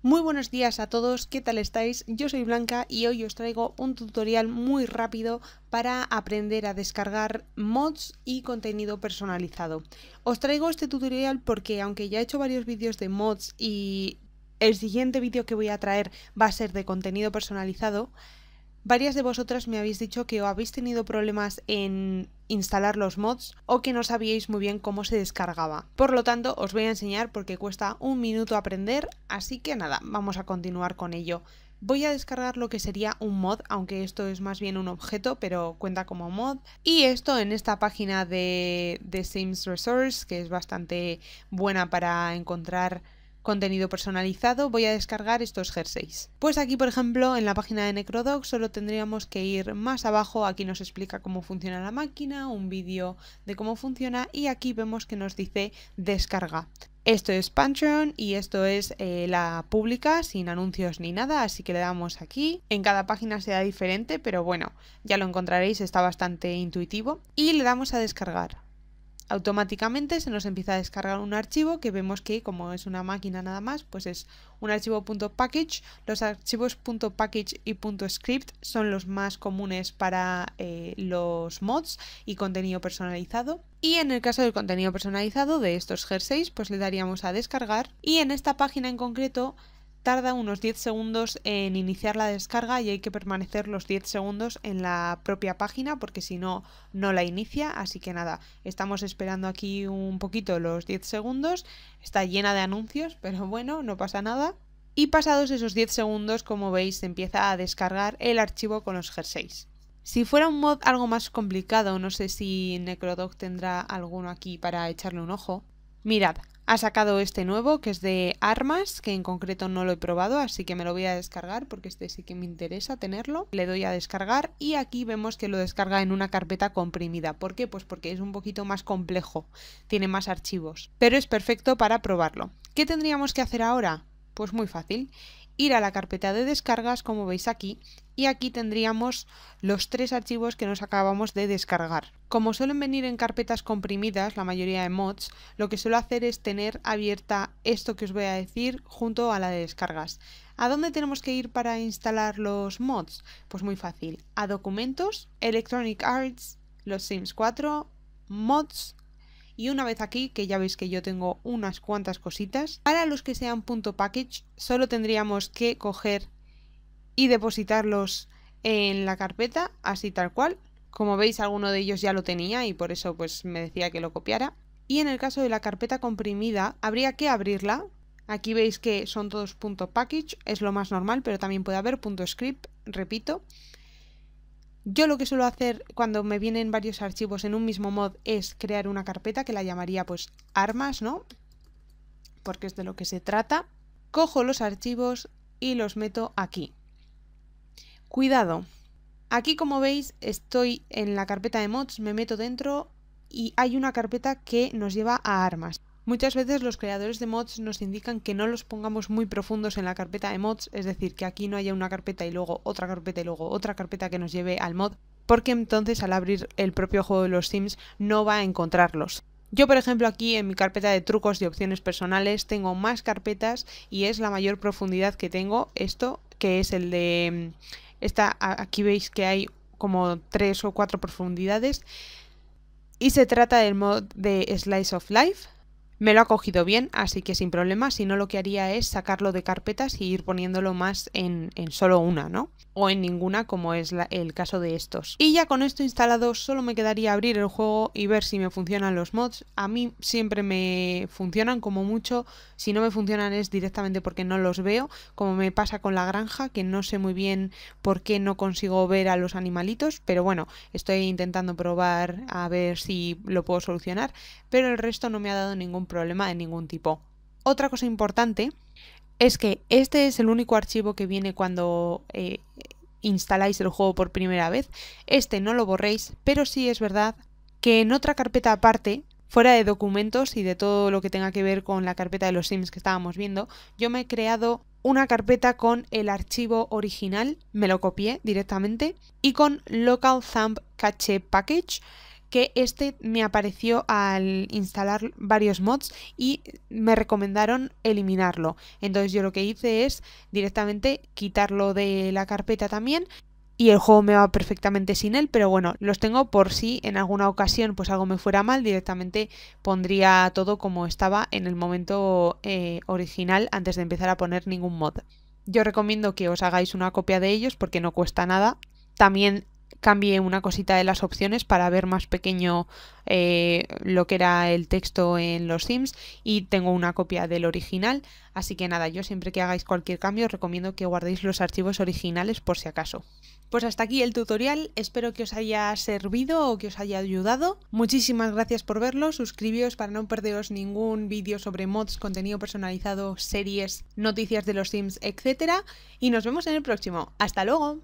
Muy buenos días a todos, ¿qué tal estáis? Yo soy Blanca y hoy os traigo un tutorial muy rápido para aprender a descargar mods y contenido personalizado. Os traigo este tutorial porque aunque ya he hecho varios vídeos de mods y el siguiente vídeo que voy a traer va a ser de contenido personalizado, Varias de vosotras me habéis dicho que o habéis tenido problemas en instalar los mods o que no sabíais muy bien cómo se descargaba. Por lo tanto, os voy a enseñar porque cuesta un minuto aprender, así que nada, vamos a continuar con ello. Voy a descargar lo que sería un mod, aunque esto es más bien un objeto, pero cuenta como mod. Y esto en esta página de, The Sims Resource, que es bastante buena para encontrar contenido personalizado, voy a descargar estos jerseys. Pues aquí, por ejemplo, en la página de Necrodoc solo tendríamos que ir más abajo, aquí nos explica cómo funciona la máquina, un vídeo de cómo funciona y aquí vemos que nos dice descarga. Esto es Patreon y esto es eh, la pública sin anuncios ni nada, así que le damos aquí. En cada página será diferente, pero bueno, ya lo encontraréis, está bastante intuitivo. Y le damos a descargar automáticamente se nos empieza a descargar un archivo que vemos que como es una máquina nada más, pues es un archivo .package. Los archivos .package y .script son los más comunes para eh, los mods y contenido personalizado. Y en el caso del contenido personalizado de estos jerseys, pues le daríamos a descargar. Y en esta página en concreto tarda unos 10 segundos en iniciar la descarga y hay que permanecer los 10 segundos en la propia página porque si no, no la inicia. Así que nada, estamos esperando aquí un poquito los 10 segundos. Está llena de anuncios, pero bueno, no pasa nada. Y pasados esos 10 segundos, como veis, se empieza a descargar el archivo con los jerseys. Si fuera un mod algo más complicado, no sé si necrodoc tendrá alguno aquí para echarle un ojo. Mirad, ha sacado este nuevo, que es de armas, que en concreto no lo he probado, así que me lo voy a descargar porque este sí que me interesa tenerlo. Le doy a descargar y aquí vemos que lo descarga en una carpeta comprimida. ¿Por qué? Pues porque es un poquito más complejo, tiene más archivos. Pero es perfecto para probarlo. ¿Qué tendríamos que hacer ahora? Pues muy fácil, ir a la carpeta de descargas, como veis aquí, y aquí tendríamos los tres archivos que nos acabamos de descargar. Como suelen venir en carpetas comprimidas, la mayoría de mods, lo que suelo hacer es tener abierta esto que os voy a decir junto a la de descargas. ¿A dónde tenemos que ir para instalar los mods? Pues muy fácil, a documentos, Electronic Arts, los Sims 4, mods y una vez aquí, que ya veis que yo tengo unas cuantas cositas, para los que sean punto .package solo tendríamos que coger y depositarlos en la carpeta, así tal cual. Como veis, alguno de ellos ya lo tenía y por eso pues me decía que lo copiara. Y en el caso de la carpeta comprimida, habría que abrirla. Aquí veis que son todos .package, es lo más normal, pero también puede haber punto .script, repito. Yo lo que suelo hacer cuando me vienen varios archivos en un mismo mod es crear una carpeta que la llamaría pues armas, ¿no? Porque es de lo que se trata. Cojo los archivos y los meto aquí. Cuidado. Aquí como veis estoy en la carpeta de mods, me meto dentro y hay una carpeta que nos lleva a armas. Muchas veces los creadores de mods nos indican que no los pongamos muy profundos en la carpeta de mods, es decir, que aquí no haya una carpeta y luego otra carpeta y luego otra carpeta que nos lleve al mod, porque entonces al abrir el propio juego de los Sims no va a encontrarlos. Yo, por ejemplo, aquí en mi carpeta de trucos y opciones personales tengo más carpetas y es la mayor profundidad que tengo esto, que es el de... Mm, esta, aquí veis que hay como tres o cuatro profundidades y se trata del mod de Slice of Life me lo ha cogido bien, así que sin problema, si no lo que haría es sacarlo de carpetas y ir poniéndolo más en, en solo una, ¿no? O en ninguna, como es el caso de estos. Y ya con esto instalado, solo me quedaría abrir el juego y ver si me funcionan los mods. A mí siempre me funcionan como mucho, si no me funcionan es directamente porque no los veo, como me pasa con la granja, que no sé muy bien por qué no consigo ver a los animalitos, pero bueno, estoy intentando probar a ver si lo puedo solucionar, pero el resto no me ha dado ningún problema de ningún tipo. Otra cosa importante es que este es el único archivo que viene cuando eh, instaláis el juego por primera vez. Este no lo borréis, pero sí es verdad que en otra carpeta aparte, fuera de documentos y de todo lo que tenga que ver con la carpeta de los Sims que estábamos viendo, yo me he creado una carpeta con el archivo original, me lo copié directamente, y con local thumb cache package que este me apareció al instalar varios mods y me recomendaron eliminarlo. Entonces yo lo que hice es directamente quitarlo de la carpeta también y el juego me va perfectamente sin él, pero bueno, los tengo por si en alguna ocasión pues algo me fuera mal, directamente pondría todo como estaba en el momento eh, original antes de empezar a poner ningún mod. Yo recomiendo que os hagáis una copia de ellos porque no cuesta nada. También cambié una cosita de las opciones para ver más pequeño eh, lo que era el texto en los Sims y tengo una copia del original, así que nada, yo siempre que hagáis cualquier cambio os recomiendo que guardéis los archivos originales por si acaso. Pues hasta aquí el tutorial, espero que os haya servido o que os haya ayudado. Muchísimas gracias por verlo, suscribíos para no perderos ningún vídeo sobre mods, contenido personalizado, series, noticias de los Sims, etc. Y nos vemos en el próximo. ¡Hasta luego!